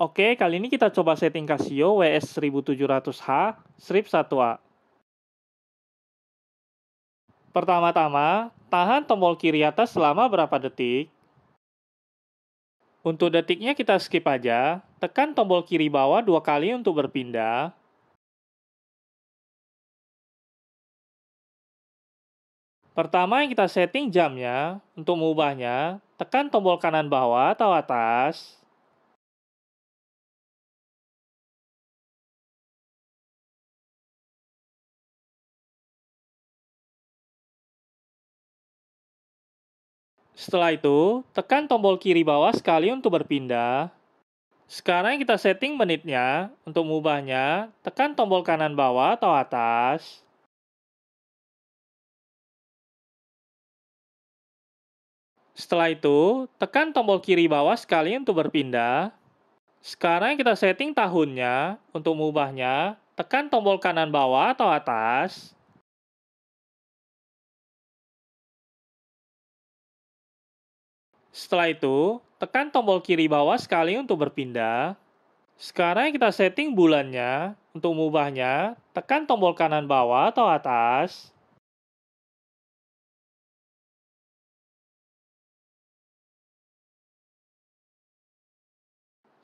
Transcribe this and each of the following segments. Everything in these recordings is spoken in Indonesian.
Oke, kali ini kita coba setting Casio WS1700H strip 1A. Pertama-tama, tahan tombol kiri atas selama berapa detik. Untuk detiknya kita skip aja, tekan tombol kiri bawah dua kali untuk berpindah. Pertama yang kita setting jamnya, untuk mengubahnya, tekan tombol kanan bawah atau atas. Setelah itu, tekan tombol kiri bawah sekali untuk berpindah. Sekarang kita setting menitnya. Untuk mengubahnya, tekan tombol kanan bawah atau atas. Setelah itu, tekan tombol kiri bawah sekali untuk berpindah. Sekarang kita setting tahunnya. Untuk mengubahnya, tekan tombol kanan bawah atau atas. Setelah itu, tekan tombol kiri bawah sekali untuk berpindah. Sekarang kita setting bulannya. Untuk mengubahnya, tekan tombol kanan bawah atau atas.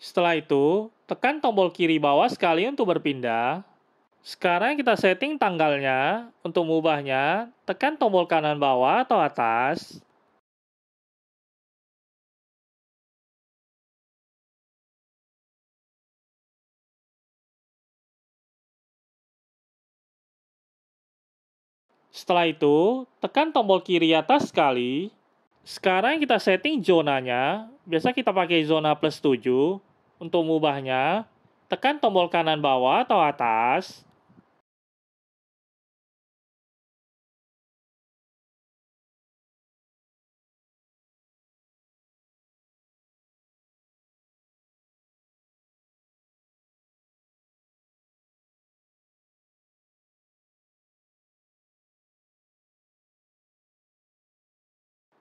Setelah itu, tekan tombol kiri bawah sekali untuk berpindah. Sekarang kita setting tanggalnya. Untuk mengubahnya, tekan tombol kanan bawah atau atas. Setelah itu, tekan tombol kiri atas sekali. Sekarang kita setting zonanya. Biasa kita pakai zona plus 7. Untuk mengubahnya, tekan tombol kanan bawah atau atas.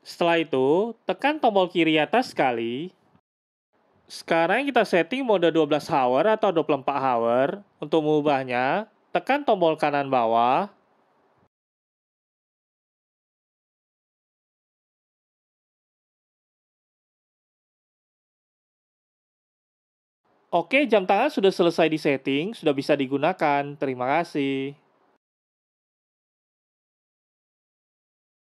Setelah itu, tekan tombol kiri atas sekali. Sekarang kita setting mode 12 hour atau 24 hour. Untuk mengubahnya, tekan tombol kanan bawah. Oke, jam tangan sudah selesai di setting sudah bisa digunakan. Terima kasih.